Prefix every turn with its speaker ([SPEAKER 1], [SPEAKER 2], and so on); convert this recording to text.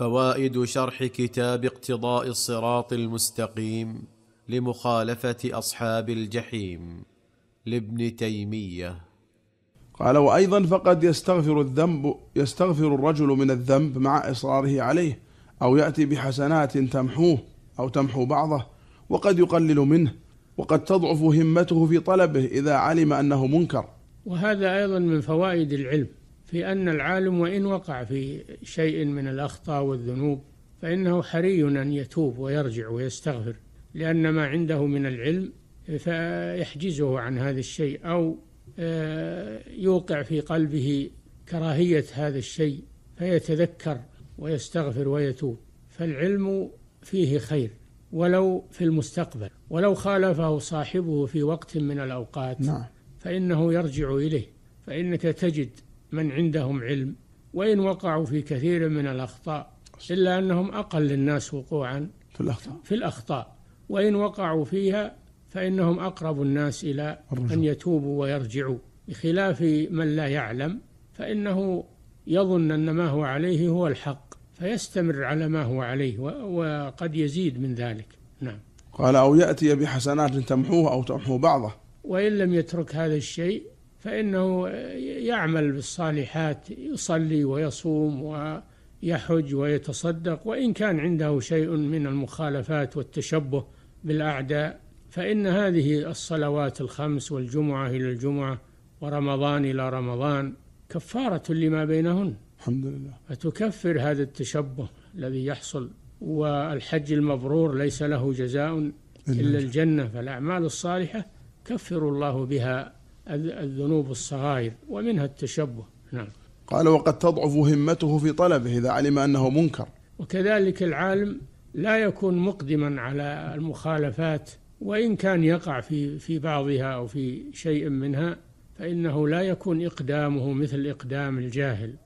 [SPEAKER 1] فوائد شرح كتاب اقتضاء الصراط المستقيم لمخالفه اصحاب الجحيم لابن تيميه قال وايضا فقد يستغفر الذنب يستغفر الرجل من الذنب مع اصراره عليه او ياتي بحسنات تمحوه او تمحو بعضه وقد يقلل منه وقد تضعف همته في طلبه اذا علم انه منكر
[SPEAKER 2] وهذا ايضا من فوائد العلم في أن العالم وإن وقع في شيء من الأخطاء والذنوب فإنه حري أن يتوب ويرجع ويستغفر لأن ما عنده من العلم فيحجزه عن هذا الشيء أو آه، يوقع في قلبه كراهية هذا الشيء فيتذكر ويستغفر ويتوب فالعلم فيه خير ولو في المستقبل ولو خالفه صاحبه في وقت من الأوقات نعم. فإنه يرجع إليه فإنك تجد من عندهم علم وإن وقعوا في كثير من الأخطاء إلا أنهم أقل الناس وقوعا في الأخطاء في الأخطاء وإن وقعوا فيها فإنهم أقرب الناس إلى أن يتوبوا ويرجعوا بخلاف من لا يعلم فإنه يظن أن ما هو عليه هو الحق فيستمر على ما هو عليه وقد يزيد من ذلك
[SPEAKER 1] نعم قال أو يأتي بحسنات تمحوه أو تمحو بعضه
[SPEAKER 2] وإن لم يترك هذا الشيء فإنه يعمل بالصالحات يصلي ويصوم ويحج ويتصدق وإن كان عنده شيء من المخالفات والتشبه بالأعداء فإن هذه الصلوات الخمس والجمعة إلى الجمعة ورمضان إلى رمضان كفارة لما بينهن الحمد لله فتكفر هذا التشبه الذي يحصل والحج المبرور ليس له جزاء إلا الجنة فالأعمال الصالحة كفر الله بها الذنوب الصغائر ومنها التشبه
[SPEAKER 1] نعم قال وقد تضعف همته في طلبه إذا علم أنه منكر
[SPEAKER 2] وكذلك العالم لا يكون مقدما على المخالفات وإن كان يقع في في بعضها أو في شيء منها فإنه لا يكون إقدامه مثل إقدام الجاهل